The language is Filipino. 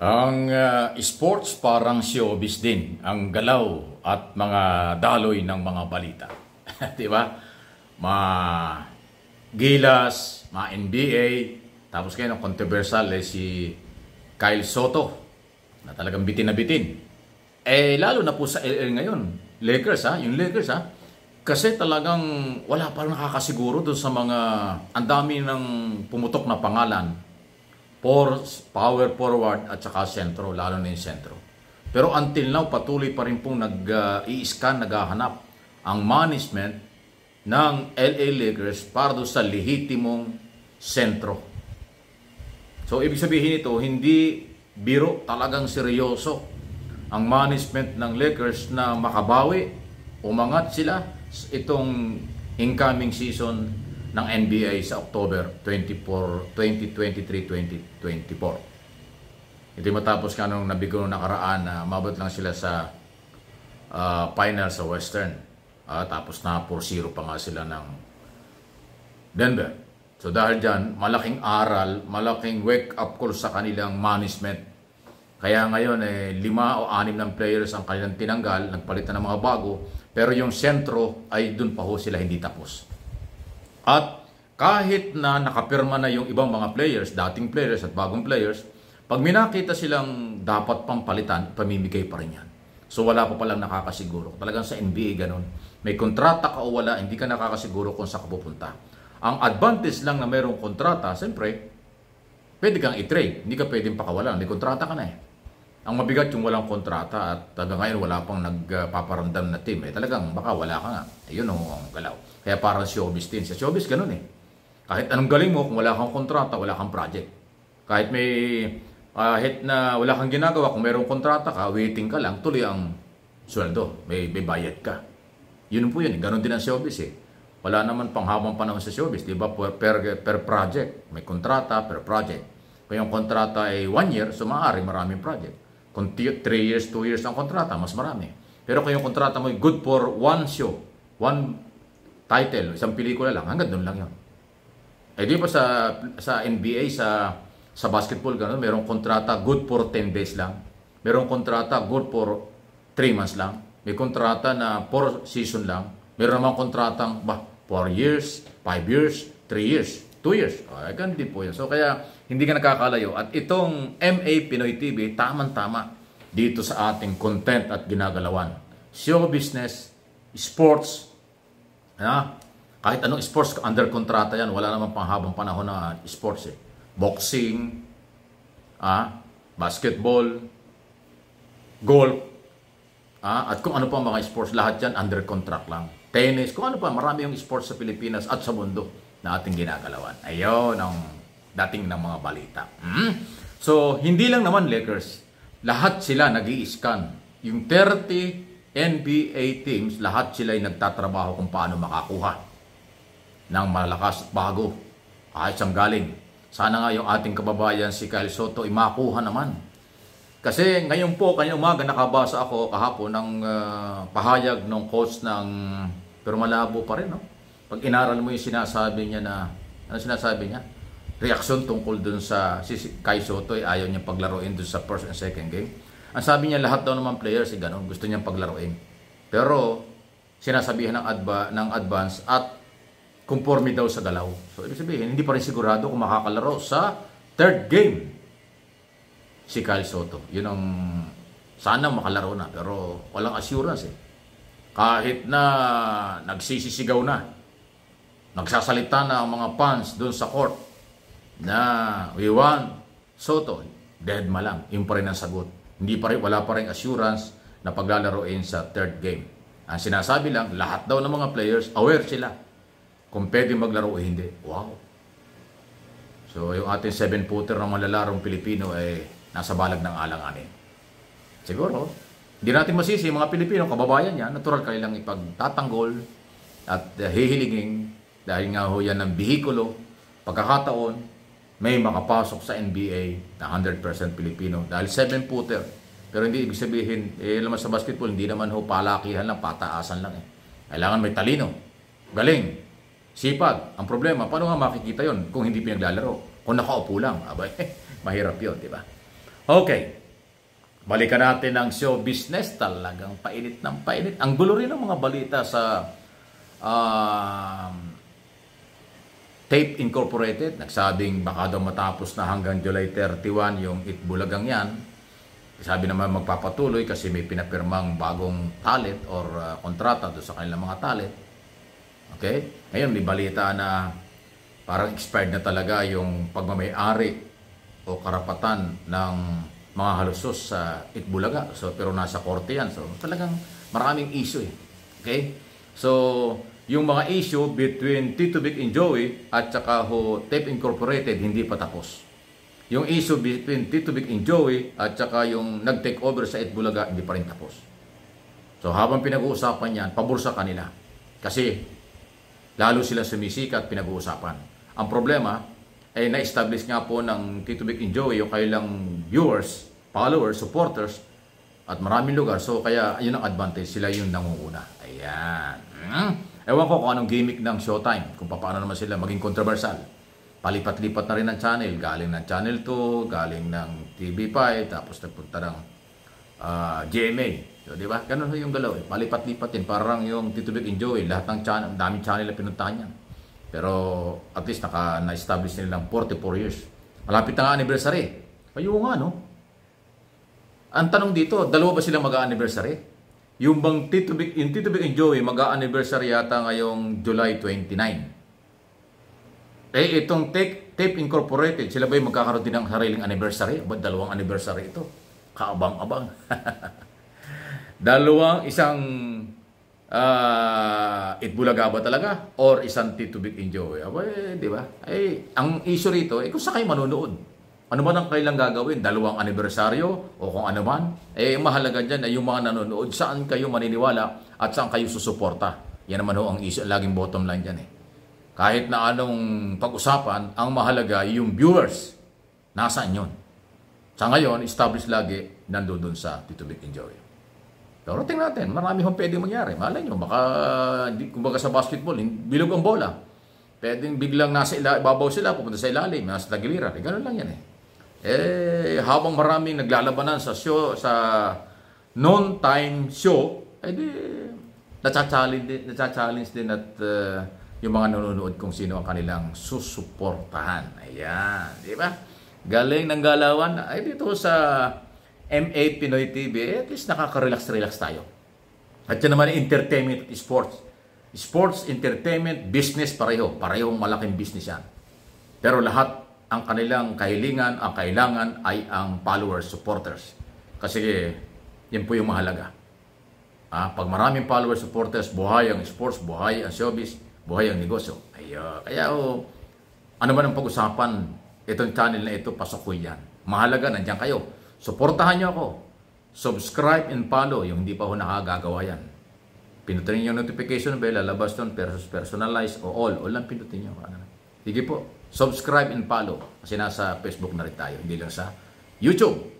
Ang uh, sports parang showbiz din, ang galaw at mga daloy ng mga balita. 'Di ba? Ma Gilas, ma NBA, tapos kayo ng controversial eh, si Kyle Soto na talagang bitin na bitin. Eh lalo na po sa LL ngayon, Lakers ha, yung Lakers ha. Kasi talagang wala pa rin nakakasiguro doon sa mga ang dami ng pumutok na pangalan power, power forward at saka sentro, lalo na yung sentro. Pero until now, patuloy pa rin pong nag-i-scan, uh, naghahanap ang management ng LA Lakers para doon sa lehitimong sentro. So, ibig sabihin ito, hindi biro, talagang seryoso ang management ng Lakers na makabawi, umangat sila itong incoming season ng NBA sa October 24, 2023-2024. Ito matapos nga nung nabigo nung nakaraan na mabot lang sila sa uh, final sa Western. Uh, tapos na 4-0 pa nga sila ng Denver. So dahil dyan, malaking aral, malaking wake-up call sa kanilang management. Kaya ngayon, eh, lima o anim ng players ang kanilang tinanggal, nagpalitan ng mga bago, pero yung sentro ay dun pa ho sila hindi tapos. At kahit na nakapirma na yung ibang mga players, dating players at bagong players, pag minakita silang dapat pang palitan, pamimigay pa rin yan. So wala pa palang nakakasiguro. Talagang sa NBA ganun. May kontrata ka o wala, hindi ka nakakasiguro kung sa ka pupunta. Ang advantage lang na mayroong kontrata, siyempre, pwede kang i-trade. Hindi ka pwedeng pakawalan. May kontrata ka na eh. Ang mabigat yung walang kontrata at hanggang ngayon wala pang nagpaparamdam na team. Eh, talagang baka wala ka nga. Ayun eh, oh, ang galaw. Kaya parang showbiz din. Sa showbiz, ganun eh. Kahit anong galing mo, kung wala kang kontrata, wala kang project. Kahit may kahit na wala kang ginagawa, kung mayroong kontrata ka, waiting ka lang, tuloy ang sweldo. May, may bayad ka. Yun po yun. Eh. Ganon din ang showbiz eh. Wala naman pang habang panahon sa showbiz. Di ba? Per, per, per project. May kontrata, per project. Kung yung kontrata ay one year, so maaari maraming project. Kung 3 years, 2 years ang kontrata, mas marami. Pero kung yung kontrata mo good for one show, one title, isang pelikula lang, hanggang doon lang yun. Eh di ba sa, sa NBA, sa, sa basketball, ganun, merong kontrata good for 10 days lang. Merong kontrata good for 3 months lang. May kontrata na 4 season lang. Meron namang kontratang, bah, 4 years, 5 years, 3 years. Two years. Ay, ganti po yan. So kaya hindi ka nakakalayo. At itong MA Pinoy TV, tamang-tama dito sa ating content at ginagalawan. Show business, sports, ha? kahit anong sports, under kontrata yan. Wala naman pang habang panahon na sports eh. Boxing, ha? basketball, golf, ha? at kung ano pa mga sports, lahat yan under contract lang. Tennis, kung ano pa, marami yung sports sa Pilipinas at sa mundo na ating ginagalawan. Ayaw ng dating ng mga balita. Hmm? So, hindi lang naman Lakers. Lahat sila nag scan Yung 30 NBA teams, lahat sila ay nagtatrabaho kung paano makakuha ng malakas bago. Kahit siyang galing. Sana nga yung ating kababayan si Kyle Soto ay makuha naman. Kasi ngayon po, kanyang umaga nakabasa ako kahapon ng uh, pahayag ng coach ng pero malabo pa rin. No? pag inaral mo yung sinasabi niya na, ano sinasabi niya? Reaksyon tungkol dun sa si Kai Soto, eh, ayaw niya paglaruin dun sa first and second game. Ang sabi niya lahat daw naman players, eh, ganun, gusto niya paglaruin. Pero, sinasabihan ng, adva, ng advance at conforme daw sa galaw. So, ibig sabihin, hindi pa rin sigurado kung makakalaro sa third game si Kyle Soto. Yun ang sana makalaro na pero walang assurance eh. Kahit na nagsisisigaw na Nagsasalita na ang mga fans doon sa court na we want Soto. Dead ma lang. Yung pa rin ang sagot. Hindi pa rin, wala pa rin assurance na paglalaroin sa third game. Ang sinasabi lang, lahat daw ng mga players, aware sila kung pwede maglaro o hindi. Wow. So, yung ating seven-footer ng malalarong Pilipino ay eh, nasa balag ng alanganin. Siguro, hindi natin masisi mga Pilipino, kababayan niya, natural lang ipagtatanggol at eh, hihilingin dahil nga ho yan ng bihikulo, pagkakataon, may makapasok sa NBA na 100% Pilipino. Dahil 7-footer. Pero hindi ibig sabihin, eh, laman sa basketball, hindi naman ho palakihan lang, pataasan lang eh. Kailangan may talino, galing, sipag. Ang problema, paano nga makikita yon kung hindi pinaglalaro? Kung nakaupo lang, abay, eh, mahirap yon di ba? Okay. Balikan natin ang show business. Talagang painit ng painit. Ang gulo rin ng mga balita sa um, Tape Incorporated, nagsabing baka daw matapos na hanggang July 31 yung Itbulagang yan. Sabi naman magpapatuloy kasi may pinapirmang bagong talent or uh, kontrata do sa kanilang mga talent. Okay? Ngayon, may balita na parang expired na talaga yung pagmamayari o karapatan ng mga halusos sa Itbulaga. So, pero nasa korte yan. So, talagang maraming issue eh. Okay? So, yung mga issue between Tito Vic and Joey at saka ho Tape Incorporated hindi pa tapos. Yung issue between Tito Vic and Joey at saka yung nag-take over sa Itbulaga hindi pa rin tapos. So habang pinag-uusapan yan, pabor sa kanila. Kasi lalo sila sumisikat pinag-uusapan. Ang problema ay na-establish nga po ng Tito Vic and Joey yung kailang viewers, followers, supporters at maraming lugar. So kaya yun ang advantage, sila yung nangunguna. Ayan. Hmm? Ewan ko kung anong gimmick ng Showtime, kung paano naman sila maging controversial. Palipat-lipat na rin ang channel, galing ng Channel 2, galing ng TV5, tapos nagpunta ng uh, ah, GMA. So, di ba? Ganun yung galaw. Eh. Palipat-lipat din. Parang yung Tito Big Enjoy, lahat ng channel, daming channel na pinuntahan niya. Pero at least naka, na-establish ng 44 years. Malapit na nga anniversary. Ayun nga, no? Ang tanong dito, dalawa ba silang mag-anniversary? Yung bang Tito Big, yung Tito Big and Joey, mag-anniversary a yata ngayong July 29. Eh, itong Tape, tape Incorporated, sila ba yung magkakaroon din ng sariling anniversary? Ba't dalawang anniversary ito? Kaabang-abang. Dalawang, isang uh, Itbulaga ba talaga? Or isang Tito Big and Joey? Aba, eh, di ba? Eh, ang issue rito, eh, kung sa kayo manunood. Ano man ang kailang gagawin, dalawang anibersaryo o kung ano man, eh mahalaga dyan ay yung mga nanonood, saan kayo maniniwala at saan kayo susuporta. Yan naman ho ang issue, laging bottom line dyan eh. Kahit na anong pag-usapan, ang mahalaga yung viewers. Nasaan yun? Sa ngayon, established lagi, nandun dun sa Titubit Enjoy. Pero tingnan natin, marami hong pwedeng mangyari. Malay nyo, baka, kumbaga sa basketball, bilog ang bola. Pwedeng biglang nasa ila, ibabaw sila, pupunta sa ilalim, nasa tagiliran. Eh, ganun lang yan eh. Eh, habang maraming naglalabanan sa show, sa non-time show, eh di, natcha-challenge din, natcha-challenge din at uh, yung mga nanonood kung sino ang kanilang susuportahan. Ayan, di ba? Galing ng galawan. Ay, dito sa MA Pinoy TV, eh, at least nakaka-relax-relax tayo. At yan naman entertainment at sports. Sports, entertainment, business, pareho. Parehong malaking business yan. Pero lahat ang kanilang kahilingan, ang kailangan ay ang followers, supporters. Kasi yan po yung mahalaga. Ah, pag maraming followers, supporters, buhay ang sports, buhay ang showbiz, buhay ang negosyo. Ay, uh, kaya oh, ano man ang pag-usapan, itong channel na ito, pasok ko yan. Mahalaga, nandiyan kayo. Suportahan nyo ako. Subscribe and follow. Yung hindi pa ho nakagagawa yan. Pinutin nyo yung notification bell, lalabas doon, personalize o all. All lang pinutin nyo. Ano Sige po subscribe and follow. Kasi nasa Facebook na rin tayo, hindi lang sa YouTube.